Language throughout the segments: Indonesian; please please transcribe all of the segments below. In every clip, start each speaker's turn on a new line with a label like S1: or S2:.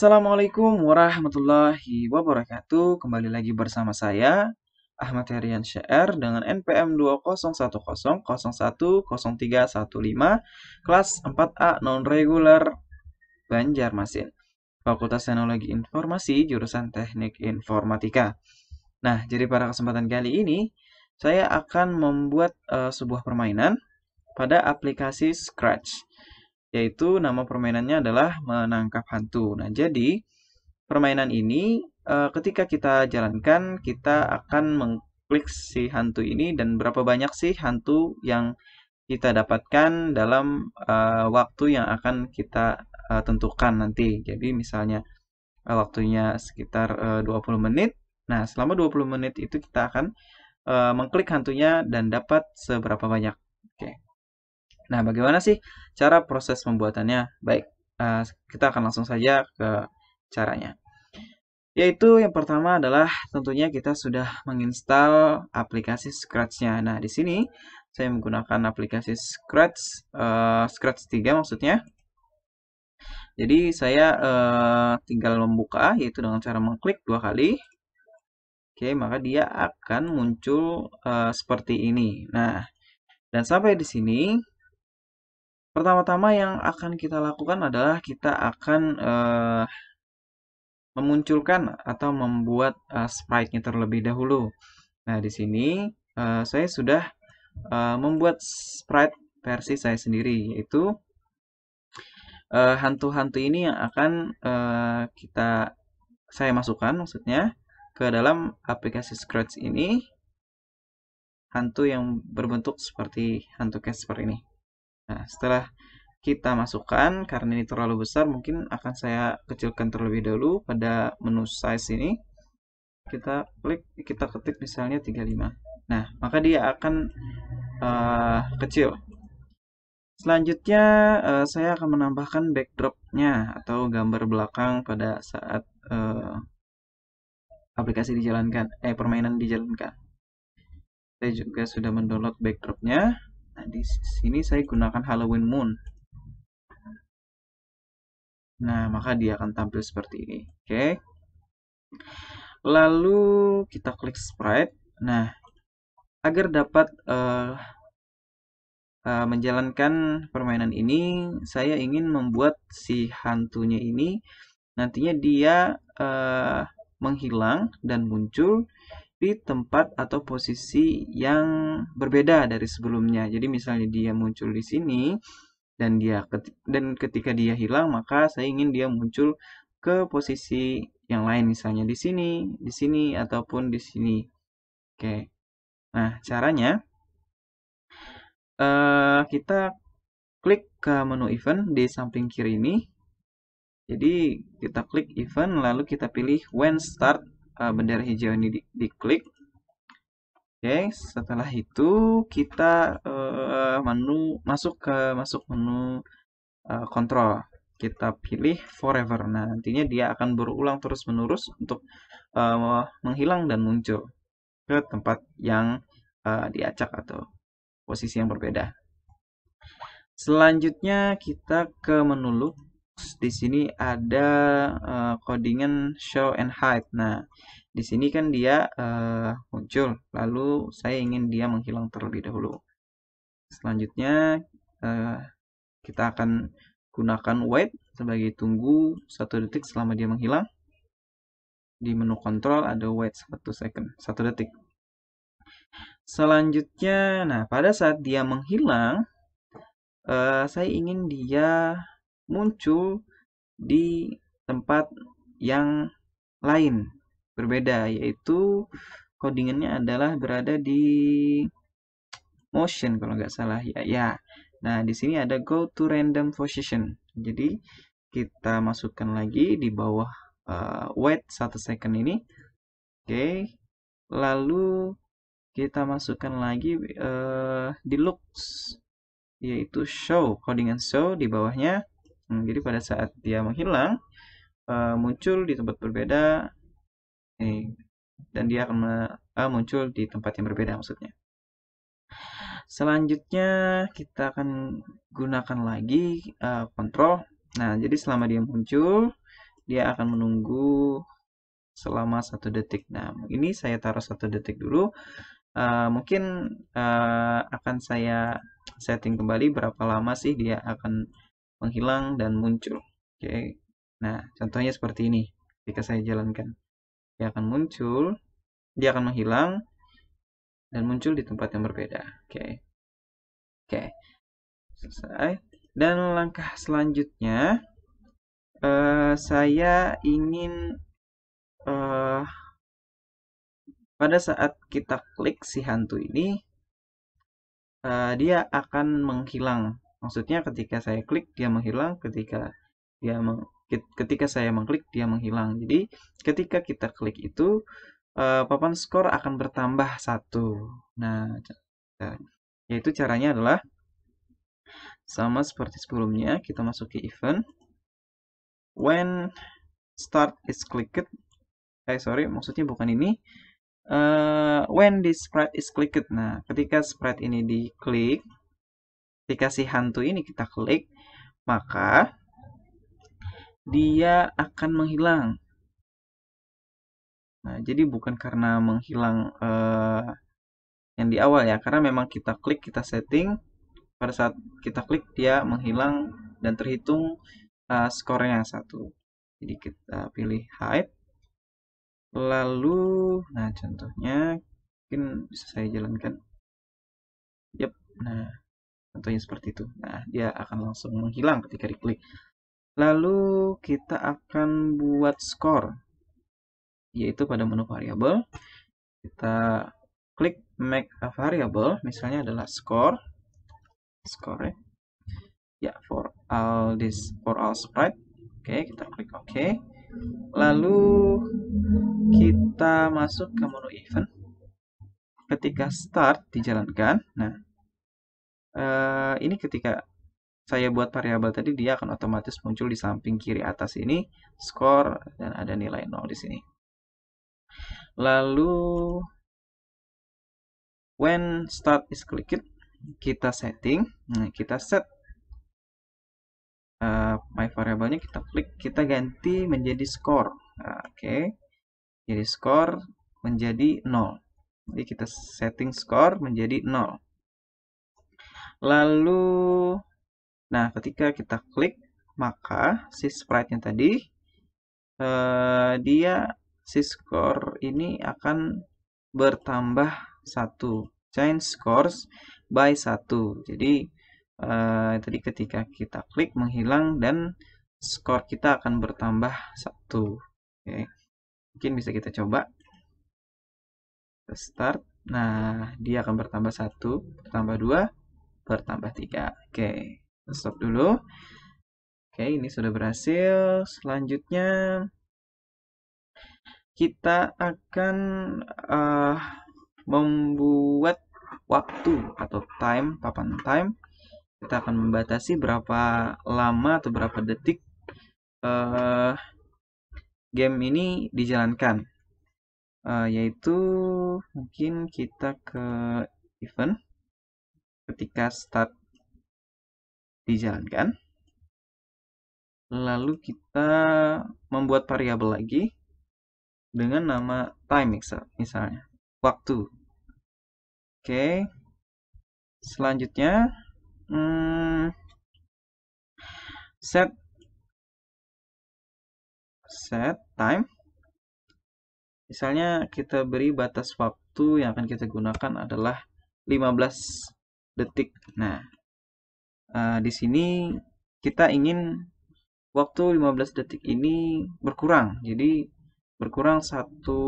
S1: Assalamualaikum warahmatullahi wabarakatuh. Kembali lagi bersama saya Ahmad Herian Syair dengan NPM 2010010315 kelas 4A non reguler Banjarmasin. Fakultas Teknologi Informasi jurusan Teknik Informatika. Nah, jadi pada kesempatan kali ini saya akan membuat uh, sebuah permainan pada aplikasi Scratch yaitu nama permainannya adalah menangkap hantu. Nah, jadi permainan ini eh, ketika kita jalankan kita akan mengklik si hantu ini dan berapa banyak sih hantu yang kita dapatkan dalam uh, waktu yang akan kita uh, tentukan nanti. Jadi misalnya uh, waktunya sekitar uh, 20 menit. Nah, selama 20 menit itu kita akan uh, mengklik hantunya dan dapat seberapa banyak. Oke. Okay. Nah, bagaimana sih cara proses pembuatannya? Baik, eh, kita akan langsung saja ke caranya. Yaitu yang pertama adalah tentunya kita sudah menginstal aplikasi Scratch-nya. Nah, di sini saya menggunakan aplikasi Scratch, uh, Scratch 3 maksudnya. Jadi saya uh, tinggal membuka yaitu dengan cara mengklik dua kali. Oke, maka dia akan muncul uh, seperti ini. Nah, dan sampai di sini Pertama-tama yang akan kita lakukan adalah kita akan uh, memunculkan atau membuat uh, sprite-nya terlebih dahulu. Nah, di sini uh, saya sudah uh, membuat sprite versi saya sendiri yaitu hantu-hantu uh, ini yang akan uh, kita saya masukkan maksudnya ke dalam aplikasi Scratch ini hantu yang berbentuk seperti hantu Casper ini. Nah, setelah kita masukkan, karena ini terlalu besar, mungkin akan saya kecilkan terlebih dahulu pada menu size ini. Kita klik, kita ketik misalnya 35. Nah, maka dia akan uh, kecil. Selanjutnya, uh, saya akan menambahkan backdropnya atau gambar belakang pada saat uh, aplikasi dijalankan, eh permainan dijalankan. Saya juga sudah mendownload backdropnya. Nah, di sini saya gunakan Halloween Moon. Nah, maka dia akan tampil seperti ini. Oke. Lalu kita klik sprite. Nah, agar dapat uh, uh, menjalankan permainan ini, saya ingin membuat si hantunya ini nantinya dia uh, menghilang dan muncul tapi tempat atau posisi yang berbeda dari sebelumnya. Jadi misalnya dia muncul di sini dan dia dan ketika dia hilang maka saya ingin dia muncul ke posisi yang lain misalnya di sini, di sini ataupun di sini. Oke. Nah, caranya uh, kita klik ke menu event di samping kiri ini. Jadi kita klik event lalu kita pilih when start uh, bendera hijau ini di, diklik. Oke, okay, setelah itu kita uh, menu masuk ke masuk menu uh, kontrol. Kita pilih forever. Nah, nantinya dia akan berulang terus-menerus untuk uh, menghilang dan muncul ke tempat yang uh, diacak atau posisi yang berbeda. Selanjutnya kita ke menu loop di sini ada uh, codingan show and hide. Nah, di sini kan dia uh, muncul, lalu saya ingin dia menghilang terlebih dahulu. Selanjutnya uh, kita akan gunakan wait sebagai tunggu satu detik selama dia menghilang. Di menu kontrol ada wait satu second, satu detik. Selanjutnya, nah pada saat dia menghilang, uh, saya ingin dia muncul di tempat yang lain berbeda yaitu codingannya adalah berada di motion kalau nggak salah ya ya nah di sini ada go to random position jadi kita masukkan lagi di bawah uh, wait satu second ini oke okay. lalu kita masukkan lagi uh, di looks yaitu show codingan show di bawahnya Hmm, jadi pada saat dia menghilang uh, muncul di tempat berbeda ini eh, dan dia akan uh, muncul di tempat yang berbeda maksudnya. Selanjutnya kita akan gunakan lagi uh, kontrol. Nah, jadi selama dia muncul, dia akan menunggu selama satu detik. Nah, ini saya taruh satu detik dulu. Uh, mungkin uh, akan saya setting kembali berapa lama sih dia akan menghilang dan muncul oke okay. nah contohnya seperti ini jika saya jalankan dia akan muncul dia akan menghilang dan muncul di tempat yang berbeda oke okay. oke okay. selesai dan langkah selanjutnya uh, saya ingin uh, pada saat kita klik si hantu ini uh, dia akan menghilang maksudnya ketika saya klik dia menghilang ketika dia meng, ketika saya mengklik dia menghilang jadi ketika kita klik itu uh, papan skor akan bertambah satu nah ya. yaitu caranya adalah sama seperti sebelumnya kita masuk ke event when start is clicked eh sorry maksudnya bukan ini uh, when this spread is clicked nah ketika spread ini diklik ketika si hantu ini kita klik maka dia akan menghilang nah jadi bukan karena menghilang uh, yang di awal ya karena memang kita klik kita setting pada saat kita klik dia menghilang dan terhitung uh, skornya satu jadi kita pilih hide lalu
S2: nah contohnya mungkin bisa saya jalankan yep
S1: nah contohnya seperti itu nah dia akan langsung menghilang ketika diklik lalu kita akan buat skor yaitu pada menu variable kita klik make a variable misalnya adalah skor. score ya. ya for all this for all sprite oke kita klik oke lalu kita masuk ke menu event ketika start dijalankan nah eh, ini ketika saya buat variabel tadi dia akan otomatis muncul di samping kiri atas ini skor dan ada nilai nol di sini. Lalu when start is clicked kita setting, nah, kita set uh, my variabelnya kita klik, kita ganti menjadi skor, Nah, Oke. Okay. Jadi skor menjadi nol. Jadi kita setting skor menjadi nol. Lalu, nah ketika kita klik, maka si sprite-nya tadi, eh, dia si score ini akan bertambah satu change scores by satu jadi eh, tadi ketika kita klik menghilang dan skor kita akan bertambah satu oke mungkin bisa kita coba kita start nah dia akan bertambah satu bertambah dua bertambah 3. Oke, stop dulu. Oke, ini sudah berhasil. Selanjutnya kita akan uh, membuat waktu atau time, papan time. Kita akan membatasi berapa lama atau berapa detik uh, game ini dijalankan. Uh, yaitu mungkin kita ke event ketika start dijalankan. Lalu kita membuat variabel lagi dengan nama time mixer misalnya, waktu. Oke. Selanjutnya hmm, set set time misalnya kita beri batas waktu yang akan kita gunakan adalah 15 detik. Nah, uh, di sini kita ingin waktu 15 detik ini berkurang. Jadi berkurang satu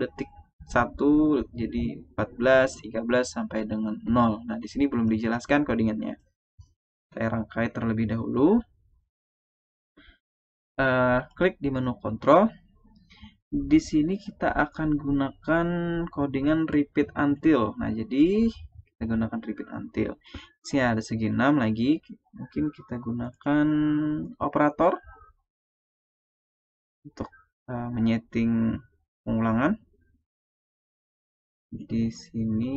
S1: detik satu jadi 14, 13 sampai dengan 0. Nah, di sini belum dijelaskan codingannya. Saya rangkai terlebih dahulu. Uh, klik di menu kontrol. Di sini kita akan gunakan codingan repeat until. Nah, jadi kita gunakan repeat until Si ya, ada segi 6 lagi mungkin kita gunakan operator untuk uh, menyeting pengulangan di sini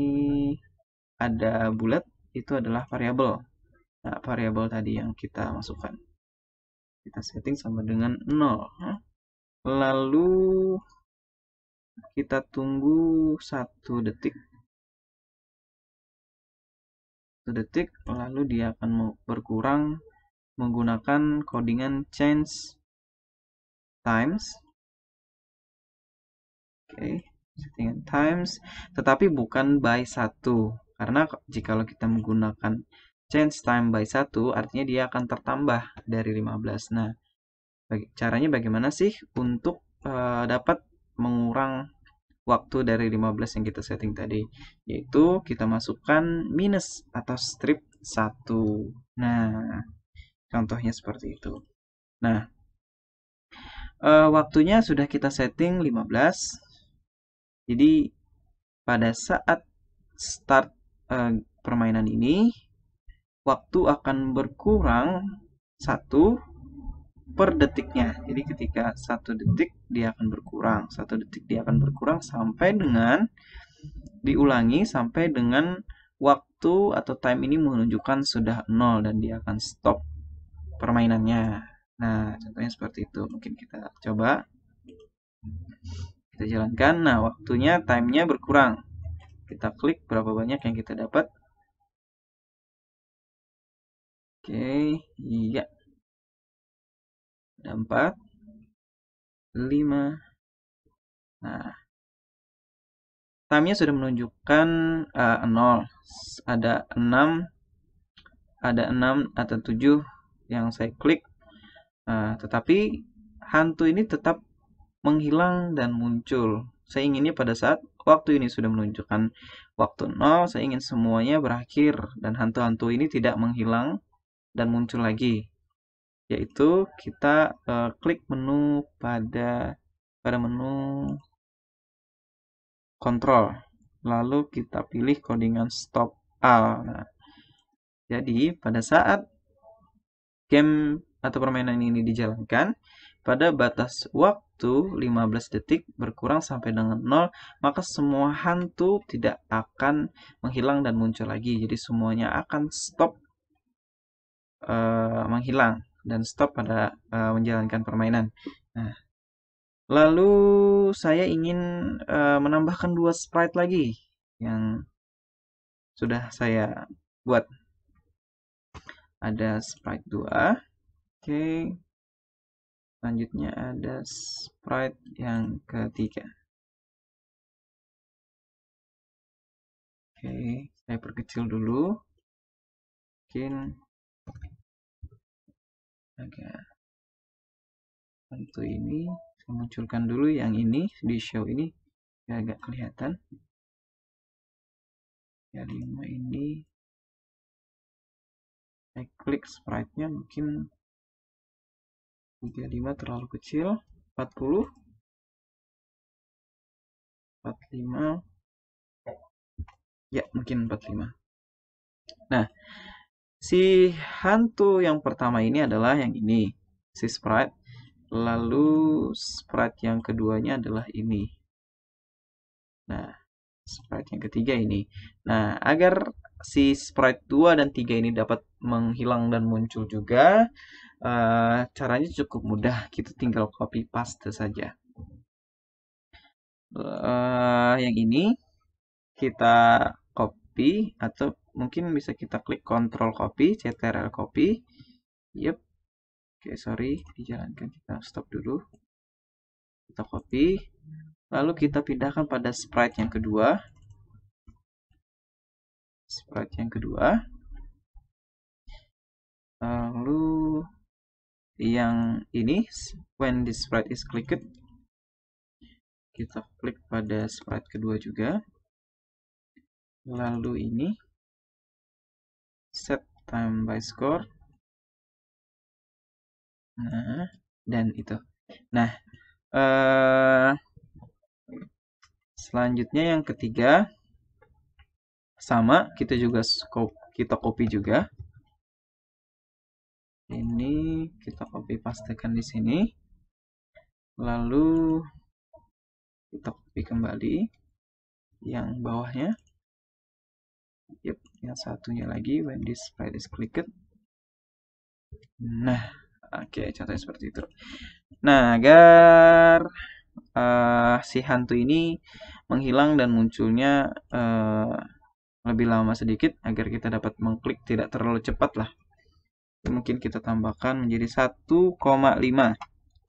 S1: ada bulat itu adalah variabel nah, variabel tadi yang kita masukkan kita setting sama dengan 0 lalu kita tunggu satu detik satu detik lalu dia akan berkurang menggunakan codingan change times oke okay. settingan times tetapi bukan by satu karena jika kita menggunakan change time by satu artinya dia akan tertambah dari 15 nah caranya bagaimana sih untuk eh, dapat mengurang waktu dari 15 yang kita setting tadi yaitu kita masukkan minus atau strip 1 nah contohnya seperti itu nah eh, waktunya sudah kita setting 15 jadi pada saat start eh, permainan ini waktu akan berkurang 1 per detiknya. Jadi ketika satu detik dia akan berkurang, satu detik dia akan berkurang sampai dengan diulangi sampai dengan waktu atau time ini menunjukkan sudah nol dan dia akan stop permainannya. Nah, contohnya seperti itu. Mungkin kita coba kita jalankan. Nah, waktunya time nya berkurang. Kita klik berapa banyak yang kita dapat.
S2: Oke, iya ada 4 5 nah
S1: time nya sudah menunjukkan uh, eh, 0 ada 6 ada 6 atau 7 yang saya klik uh, tetapi hantu ini tetap menghilang dan muncul saya inginnya pada saat waktu ini sudah menunjukkan waktu 0 saya ingin semuanya berakhir dan hantu-hantu ini tidak menghilang dan muncul lagi yaitu kita uh, klik menu pada pada menu kontrol lalu kita pilih codingan stop all nah, jadi pada saat game atau permainan ini dijalankan pada batas waktu 15 detik berkurang sampai dengan 0 maka semua hantu tidak akan menghilang dan muncul lagi jadi semuanya akan stop uh, menghilang dan stop pada uh, menjalankan permainan. Nah, lalu saya ingin uh, menambahkan dua sprite lagi yang sudah saya buat. Ada sprite 2. Oke. Selanjutnya ada sprite yang ketiga.
S2: Oke, saya perkecil dulu. Mungkin Oke. tentu ini saya munculkan dulu yang ini di show ini ya agak kelihatan ya 5 ini saya klik sprite nya mungkin 35 terlalu kecil 40
S1: 45 ya mungkin 45 nah Si hantu yang pertama ini adalah yang ini, si sprite. Lalu sprite yang keduanya adalah ini. Nah, sprite yang ketiga ini. Nah, agar si sprite 2 dan 3 ini dapat menghilang dan muncul juga, uh, caranya cukup mudah. Kita tinggal copy paste saja. Uh, yang ini kita copy atau mungkin bisa kita klik Control copy, CTRL copy. Yep. Oke, okay, sorry, dijalankan kita stop dulu. Kita copy. Lalu kita pindahkan pada sprite yang kedua. Sprite yang kedua.
S2: Lalu yang ini when this sprite is clicked kita klik pada sprite kedua juga lalu ini time by score nah
S1: dan itu nah eh, selanjutnya yang ketiga sama kita juga kita copy juga ini kita copy pastekan di
S2: sini lalu kita copy kembali yang bawahnya Yep, yang satunya lagi when
S1: this file is clicked. Nah, oke okay, contohnya seperti itu. Nah, agar uh, si hantu ini menghilang dan munculnya uh, lebih lama sedikit agar kita dapat mengklik tidak terlalu cepat lah. Mungkin kita tambahkan menjadi 1,5.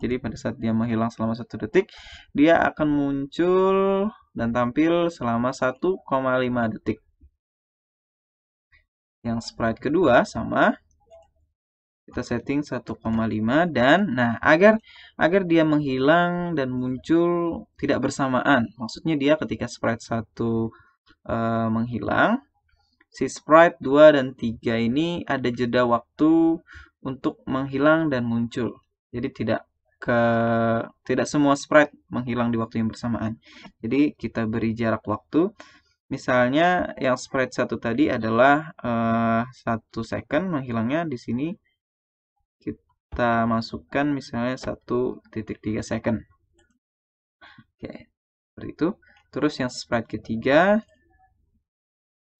S1: Jadi pada saat dia menghilang selama satu detik, dia akan muncul dan tampil selama 1,5 detik yang sprite kedua sama kita setting 1,5 dan nah agar agar dia menghilang dan muncul tidak bersamaan maksudnya dia ketika sprite 1 e, eh, menghilang si sprite 2 dan 3 ini ada jeda waktu untuk menghilang dan muncul jadi tidak ke tidak semua sprite menghilang di waktu yang bersamaan jadi kita beri jarak waktu Misalnya yang spread satu tadi adalah eh, satu second menghilangnya di sini kita masukkan misalnya satu titik tiga second. Oke, seperti itu. Terus yang spread ketiga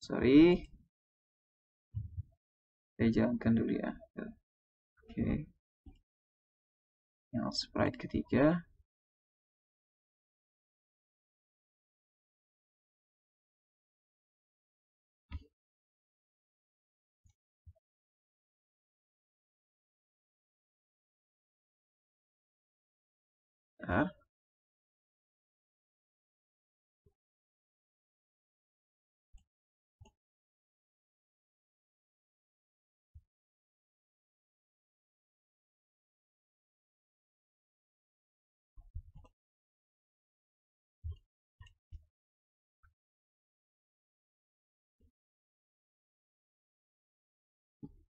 S1: sorry
S2: saya jalankan dulu ya. Oke. Yang spread ketiga R.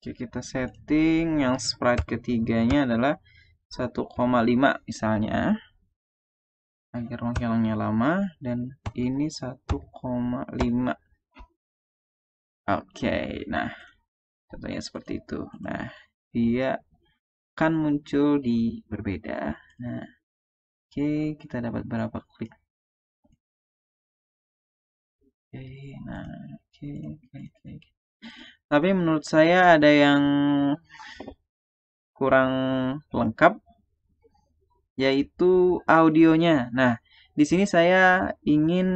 S1: Oke, kita setting yang sprite ketiganya adalah 1,5 misalnya agar menghilangnya lama dan ini 1,5 oke okay, nah contohnya seperti itu nah dia kan muncul di berbeda nah oke okay, kita dapat berapa klik oke okay, nah oke okay, oke okay, oke okay. tapi menurut saya ada yang kurang lengkap yaitu audionya. Nah, di sini saya ingin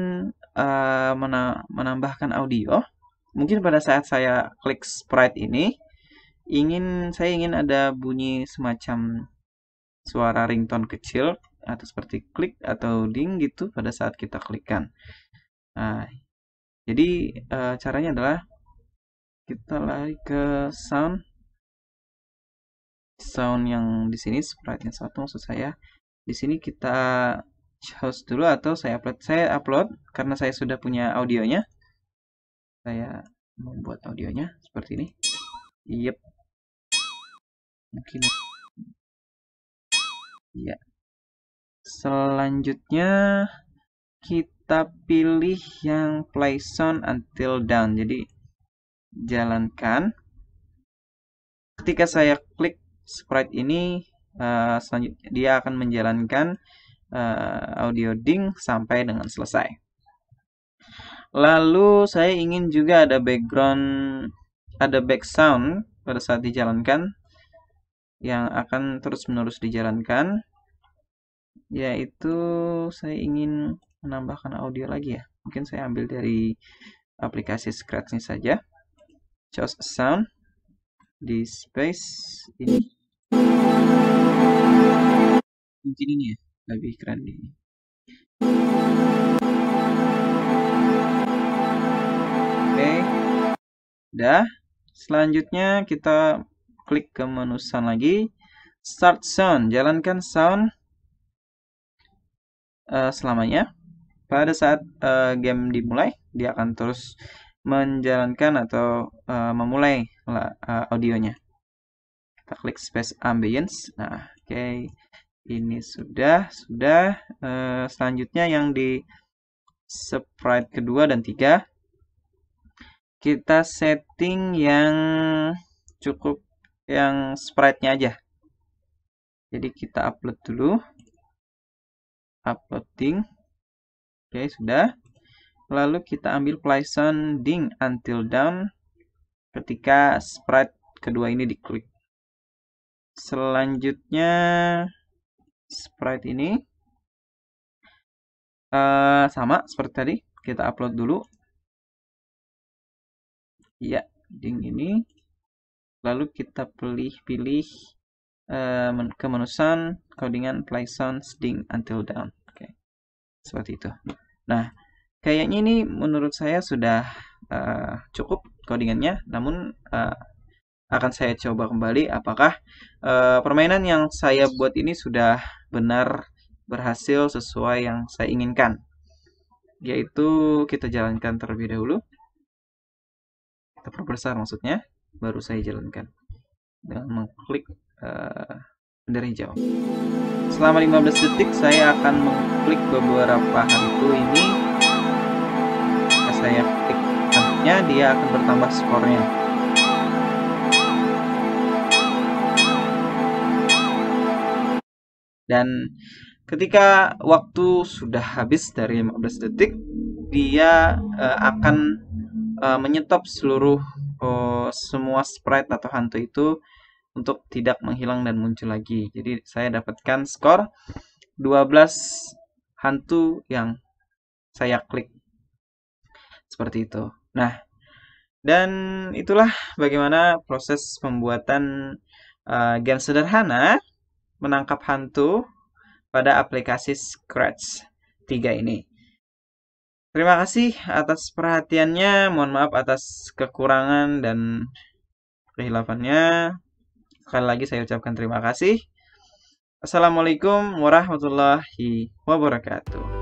S1: uh, menambahkan audio. Mungkin pada saat saya klik sprite ini ingin saya ingin ada bunyi semacam suara ringtone kecil atau seperti klik atau ding gitu pada saat kita klikkan. Nah, jadi uh, caranya adalah kita lari ke sound sound yang di sini sprite yang satu maksud saya di sini kita host dulu atau saya upload saya upload karena saya sudah punya audionya saya membuat audionya seperti ini yep mungkin ya iya. selanjutnya kita pilih yang play sound until down jadi jalankan ketika saya klik sprite ini uh, eh, selanjutnya dia akan menjalankan uh, audio ding sampai dengan selesai. Lalu saya ingin juga ada background ada back sound pada saat dijalankan yang akan terus-menerus dijalankan yaitu saya ingin menambahkan audio lagi ya. Mungkin saya ambil dari aplikasi Scratch ini saja. Choose sound di space ini mungkin ini ya lebih keren ini oke dah. selanjutnya kita klik ke menu sound lagi start sound jalankan sound uh, selamanya pada saat uh, game dimulai dia akan terus menjalankan atau uh, memulai uh, audionya kita klik space ambience nah oke okay. ini sudah sudah uh, selanjutnya yang di sprite kedua dan tiga kita setting yang cukup yang sprite-nya aja jadi kita upload dulu uploading oke okay, sudah lalu kita ambil Python ding until down ketika sprite kedua ini diklik selanjutnya sprite ini uh, sama seperti tadi kita upload dulu ya ding ini lalu kita pilih-pilih uh, eh, kemenusan codingan play sounds ding until down oke okay. seperti itu nah kayaknya ini menurut saya sudah uh, cukup codingannya namun uh, akan saya coba kembali apakah uh, permainan yang saya buat ini sudah benar berhasil sesuai yang saya inginkan. Yaitu kita jalankan terlebih dahulu. Kita perbesar maksudnya, baru saya jalankan. Dengan mengklik uh, bendera hijau. Selama 15 detik saya akan mengklik beberapa hantu ini. Saya klik hantunya, dia akan bertambah skornya. Dan ketika waktu sudah habis dari 15 detik, dia uh, akan uh, menyetop seluruh uh, semua sprite atau hantu itu untuk tidak menghilang dan muncul lagi. Jadi saya dapatkan skor 12 hantu yang saya klik. Seperti itu. Nah, dan itulah bagaimana proses pembuatan uh, game sederhana menangkap hantu pada aplikasi Scratch 3 ini. Terima kasih atas perhatiannya. Mohon maaf atas kekurangan dan kehilafannya. Sekali lagi saya ucapkan terima kasih. Assalamualaikum warahmatullahi wabarakatuh.